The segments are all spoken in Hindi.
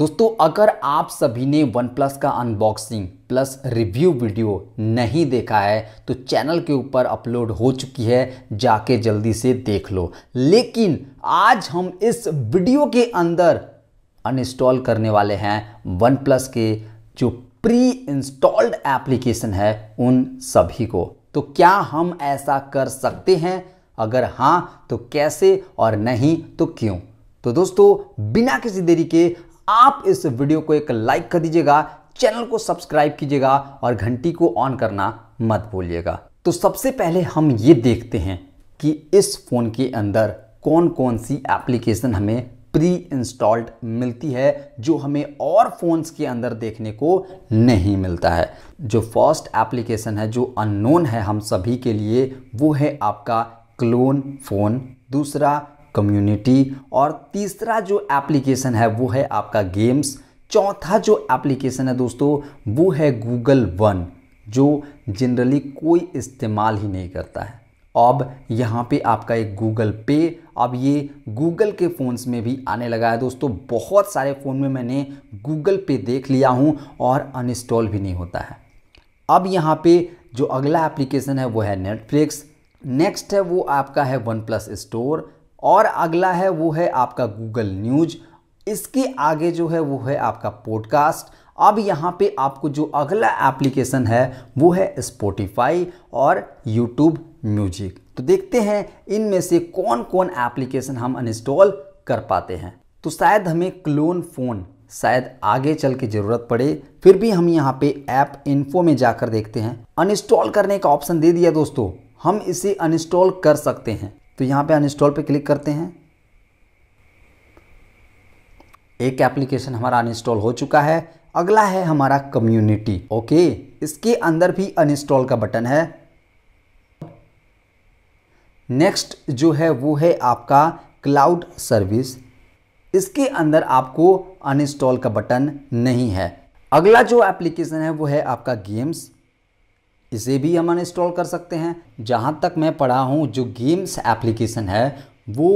दोस्तों अगर आप सभी ने वन प्लस का अनबॉक्सिंग प्लस रिव्यू वीडियो नहीं देखा है तो चैनल के ऊपर अपलोड हो चुकी है जाके जल्दी से देख लो लेकिन आज हम इस वीडियो के अंदर अनइंस्टॉल करने वाले हैं वन प्लस के जो प्री इंस्टॉल्ड एप्लीकेशन है उन सभी को तो क्या हम ऐसा कर सकते हैं अगर हाँ तो कैसे और नहीं तो क्यों तो दोस्तों बिना किसी देरी के आप इस वीडियो को एक लाइक कर दीजिएगा चैनल को सब्सक्राइब कीजिएगा और घंटी को ऑन करना मत भूलिएगा तो सबसे पहले हम ये देखते हैं कि इस फ़ोन के अंदर कौन कौन सी एप्लीकेशन हमें प्री इंस्टॉल्ड मिलती है जो हमें और फोन्स के अंदर देखने को नहीं मिलता है जो फर्स्ट एप्लीकेशन है जो अननोन है हम सभी के लिए वो है आपका क्लोन फ़ोन दूसरा कम्युनिटी और तीसरा जो एप्लीकेशन है वो है आपका गेम्स चौथा जो एप्लीकेशन है दोस्तों वो है गूगल वन जो जनरली कोई इस्तेमाल ही नहीं करता है अब यहाँ पे आपका एक गूगल पे अब ये गूगल के फ़ोन्स में भी आने लगा है दोस्तों बहुत सारे फ़ोन में मैंने गूगल पे देख लिया हूँ और अनइंस्टॉल भी नहीं होता है अब यहाँ पे जो अगला एप्लीकेशन है वो है नेटफ्लिक्स नेक्स्ट है वो आपका है वन प्लस स्टोर और अगला है वो है आपका गूगल न्यूज इसके आगे जो है वो है आपका पॉडकास्ट अब यहाँ पे आपको जो अगला एप्लीकेशन है वो है स्पोटिफाई और यूट्यूब म्यूजिक तो देखते हैं इनमें से कौन कौन एप्लीकेशन हम अनइंस्टॉल कर पाते हैं तो शायद हमें क्लोन फ़ोन शायद आगे चल के ज़रूरत पड़े फिर भी हम यहाँ पे ऐप इन्फो में जाकर देखते हैं अनइंस्टॉल करने का ऑप्शन दे दिया दोस्तों हम इसे अनइंस्टॉल कर सकते हैं तो यहाँ पे अनइंस्टॉल पे क्लिक करते हैं एक एप्लीकेशन हमारा अनइंस्टॉल हो चुका है अगला है हमारा कम्युनिटी ओके इसके अंदर भी अनइंस्टॉल का बटन है नेक्स्ट जो है वो है आपका क्लाउड सर्विस इसके अंदर आपको अनइंस्टॉल का बटन नहीं है अगला जो एप्लीकेशन है वो है आपका गेम्स इसे भी हम अनइंस्टॉल कर सकते हैं जहाँ तक मैं पढ़ा हूँ जो गेम्स एप्लीकेशन है वो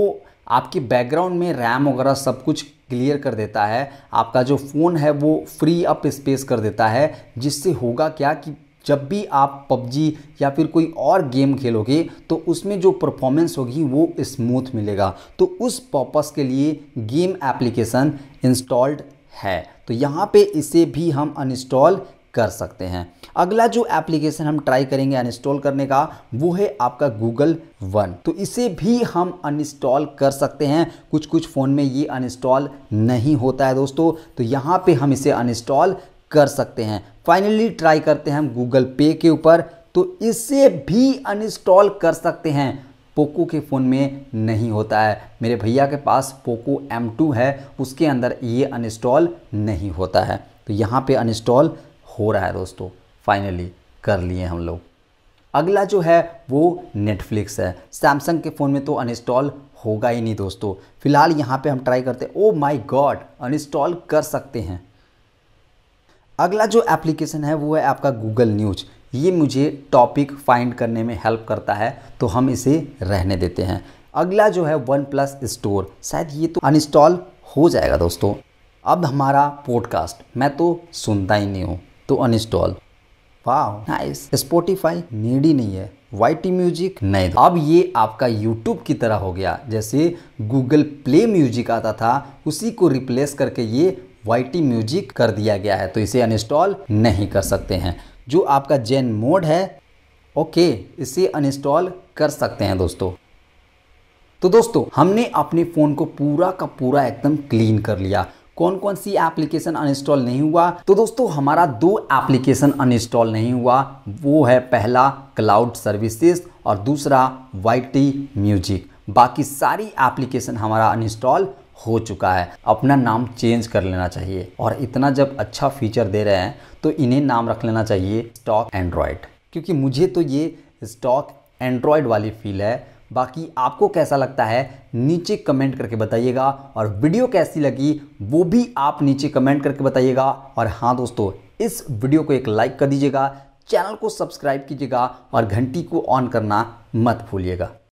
आपकी बैकग्राउंड में रैम वगैरह सब कुछ क्लियर कर देता है आपका जो फ़ोन है वो फ्री अप स्पेस कर देता है जिससे होगा क्या कि जब भी आप पबजी या फिर कोई और गेम खेलोगे तो उसमें जो परफॉर्मेंस होगी वो स्मूथ मिलेगा तो उस पर्पस के लिए गेम एप्लीकेशन इंस्टॉल्ड है तो यहाँ पे इसे भी हम अनइंस्टॉल कर सकते हैं अगला जो एप्लीकेशन हम ट्राई करेंगे अनइंस्टॉल करने का वो है आपका गूगल वन तो इसे भी हम अनइंस्टॉल कर सकते हैं कुछ कुछ फ़ोन में ये अनइंस्टॉल नहीं होता है दोस्तों तो यहाँ पे हम इसे अनइंस्टॉल कर सकते हैं फाइनली ट्राई करते हैं हम गूगल पे के ऊपर तो इसे भी अनइंस्टॉल कर सकते हैं पोको के फ़ोन में नहीं होता है मेरे भैया के पास पोको M2 है उसके अंदर ये अनइंस्टॉल नहीं होता है तो यहाँ पे अनइंस्टॉल हो रहा है दोस्तों फाइनली कर लिए हम लोग अगला जो है वो नेटफ्लिक्स है सैमसंग के फ़ोन में तो अनइंस्टॉल होगा ही नहीं दोस्तों फिलहाल यहाँ पे हम ट्राई करते हैं ओ माय गॉड अनइंस्टॉल कर सकते हैं अगला जो एप्लीकेशन है वो है आपका गूगल न्यूज ये मुझे टॉपिक फाइंड करने में हेल्प करता है तो हम इसे रहने देते हैं अगला जो है वन प्लस स्टोर शायद ये तो अनइंस्टॉल हो जाएगा दोस्तों अब हमारा पॉडकास्ट मैं तो सुनता ही नहीं हूँ तो अनइंस्टॉल वाह नाइस स्पॉटिफाई नीड ही नहीं है वाई म्यूजिक नहीं अब ये आपका यूट्यूब की तरह हो गया जैसे गूगल प्ले म्यूजिक आता था उसी को रिप्लेस करके ये वाई म्यूजिक कर दिया गया है तो इसे अनइंस्टॉल नहीं कर सकते हैं जो आपका जेन मोड है ओके इसे अनइंस्टॉल कर सकते हैं दोस्तों तो दोस्तों हमने अपने फ़ोन को पूरा का पूरा एकदम क्लीन कर लिया कौन कौन सी एप्लीकेशन अनइंस्टॉल नहीं हुआ तो दोस्तों हमारा दो एप्लीकेशन अनइंस्टॉल नहीं हुआ वो है पहला क्लाउड सर्विसेज और दूसरा वाई म्यूजिक बाकी सारी एप्लीकेशन हमारा अनइंस्टॉल हो चुका है अपना नाम चेंज कर लेना चाहिए और इतना जब अच्छा फीचर दे रहे हैं तो इन्हें नाम रख लेना चाहिए स्टॉक एंड्रॉयड क्योंकि मुझे तो ये स्टॉक एंड्रॉयड वाली फील है बाकी आपको कैसा लगता है नीचे कमेंट करके बताइएगा और वीडियो कैसी लगी वो भी आप नीचे कमेंट करके बताइएगा और हाँ दोस्तों इस वीडियो को एक लाइक कर दीजिएगा चैनल को सब्सक्राइब कीजिएगा और घंटी को ऑन करना मत भूलिएगा